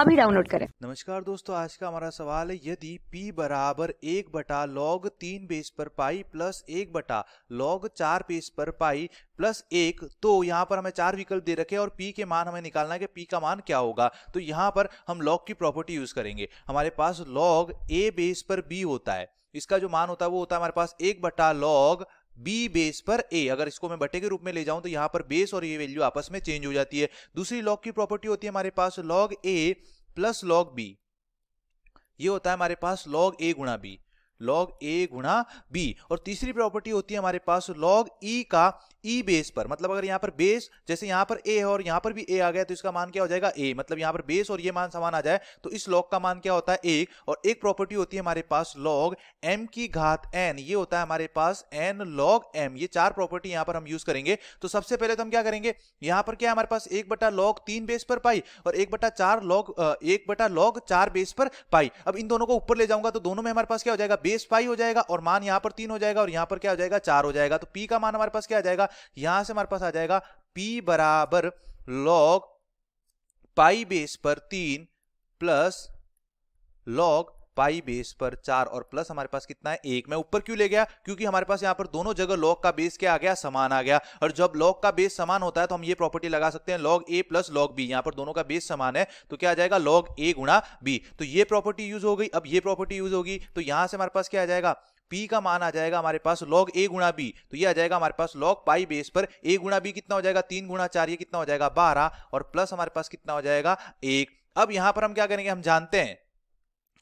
अभी डाउनलोड करें नमस्कार दोस्तों आज का हमारा सवाल है यदि p बराबर एक बटा लॉग तीन बेस पर पाई प्लस एक बटा लॉग चार बेस पर पाई प्लस एक तो यहाँ पर हमें चार विकल्प दे रखे हैं और p के मान हमें निकालना है कि p का मान क्या होगा तो यहाँ पर हम लॉग की प्रॉपर्टी यूज करेंगे हमारे पास लॉग a बेस पर b होता है इसका जो मान होता है वो होता है हमारे पास एक बटा लॉग बी बेस पर ए अगर इसको मैं बटे के रूप में ले जाऊं तो यहां पर बेस और ये वैल्यू आपस में चेंज हो जाती है दूसरी लॉग की प्रॉपर्टी होती है हमारे पास log A plus log B ये होता है हमारे पास लॉग ए गुणा बी लॉग ए गुणा बी और तीसरी प्रॉपर्टी होती है हमारे पास लॉग ई e का ई e बेस पर मतलब अगर यहाँ पर बेस जैसे यहाँ पर ए है और यहाँ पर भी ए आ गया तो इसका मान क्या हो जाएगा ए मतलब यहाँ पर बेस और ये मान समान आ जाए तो इस लॉग का मान क्या होता है एक और एक प्रॉपर्टी होती है हमारे पास लॉग एम की घात एन ये होता है हमारे पास एन लॉग एम ये चार प्रॉपर्टी यहाँ पर हम यूज करेंगे तो सबसे पहले तो हम क्या करेंगे यहाँ पर क्या है हमारे पास एक बटा लॉग तीन बेस पर पाई और एक बटा चार लॉग एक बटा लॉग चार बेस पर पाई अब इन दोनों को ऊपर ले जाऊंगा तो दोनों में हमारे पास क्या हो जाएगा बेस बेस फाइव हो जाएगा और मान यहां पर तीन हो जाएगा और यहां पर क्या हो जाएगा चार हो जाएगा तो पी का मान हमारे पास क्या आ जाएगा यहां से हमारे पास आ जाएगा पी बराबर लॉग पाई बेस पर तीन प्लस लॉग पाई बेस पर चार और प्लस हमारे पास कितना है एक मैं ऊपर क्यों ले गया क्योंकि हमारे पास यहाँ पर दोनों जगह लॉग का बेस क्या आ गया समान आ गया और जब लॉग का बेस समान होता है तो हम ये प्रॉपर्टी लगा सकते हैं log A plus log B यहां पर दोनों का बेस समान है तो क्या आ जाएगा लॉग ए गुणा बी तो ये प्रॉपर्टी यूज हो गई अब ये प्रॉपर्टी यूज होगी तो यहां से हमारे पास क्या आ जाएगा पी का मान आ जाएगा हमारे पास लॉग ए गुणा बी तो ये आ जाएगा हमारे पास लॉग पाई बेस पर ए गुणा बी कितना हो जाएगा तीन गुणा चार ये कितना हो जाएगा बारह और प्लस हमारे पास कितना हो जाएगा एक अब यहां पर हम क्या करेंगे हम जानते हैं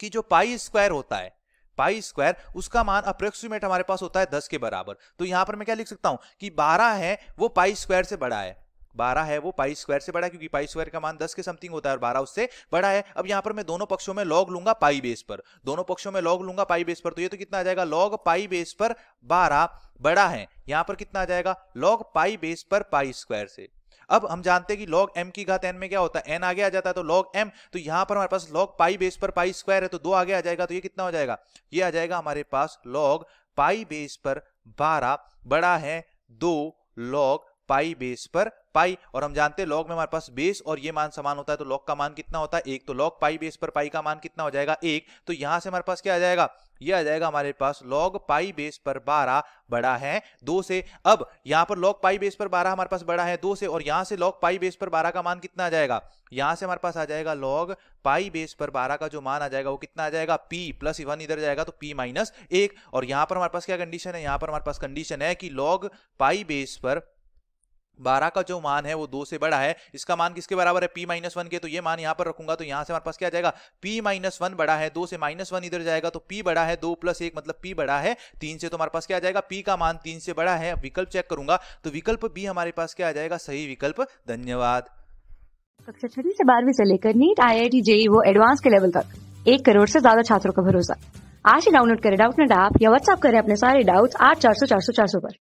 कि जो पाई स्क्वायर होता है पाई स्क्वायर उसका मान अप्रोक्सीमेट हमारे पास होता है दस के बराबर तो यहां पर मैं क्या लिख सकता हूं कि बारह है वो पाई स्क्वायर से बड़ा है बारह है वो पाई स्क्वायर से बड़ा है क्योंकि पाई स्क्वायर का मान दस के समथिंग होता है और बारह उससे बड़ा है अब यहां पर मैं दोनों पक्षों में लॉग लूंगा पाई बेस पर दोनों पक्षों में लॉग लूंगा पाई बेस पर तो ये तो कितना आ जाएगा लॉग पाई बेस पर बारह बड़ा है यहां पर कितना आ जाएगा लॉग पाई बेस पर पाई स्क्वायर से अब हम जानते हैं कि लॉग एम की घात एन में क्या होता है एन आगे आ जाता है तो लॉग एम तो यहां पर हमारे पास लॉग पाई बेस पर पाई स्क्वायर है तो दो आगे आ जाएगा तो ये कितना हो जाएगा ये आ जाएगा हमारे पास लॉग पाई बेस पर बारह बड़ा है दो लॉग पाई बेस पर पाई और हम जानते हैं लॉग में हमारे पास बेस और ये मान समान होता है तो लॉग का मान कितना होता है एक तो लॉग पाई बेस पर पाई का मान कितना हो जाएगा एक तो यहां से हमारे पास क्या आ जाएगा ये आ जाएगा हमारे पास लॉग पाई बेस पर बारह बड़ा है दो से अब यहां पर लॉग पाई बेस पर बारह हमारे पास बड़ा है दो से और यहां से लॉग पाई बेस पर बारह का मान कितना आ जाएगा यहां से हमारे पास आ जाएगा लॉग पाई बेस पर बारह का जो मान आ जाएगा वो कितना आ जाएगा पी प्लस वन इधर जाएगा तो पी माइनस एक और यहां पर हमारे पास क्या कंडीशन है यहां पर हमारे पास कंडीशन है कि लॉग पाई बेस पर बारह का जो मान है वो दो से बड़ा है इसका मान किसके बराबर है पी माइनस वन के तो ये मान यहाँ पर रखूंगा तो यहाँ से हमारे पास क्या जाएगा पी माइनस वन बड़ा है दो से माइनस वन इधर जाएगा तो पी बड़ा है दो प्लस एक मतलब पी बड़ा है तीन से तो हमारे पास क्या जाएगा पी का मान तीन से बड़ा है विकल्प चेक करूंगा तो विकल्प बी हमारे पास क्या आ जाएगा सही विकल्प धन्यवाद कक्षा छठी से बारहवीं से लेकर NEET I I T JEE वो एडवांस के लेवल तक एक करोड़ से ज्यादा छात्रों का भरोसा आज ही डाउनलोड करें डाउट नेट ऐप या व्हाट्सअप करें अपने सारे डाउट्स आठ चार सौ चार सौ चार सौ पर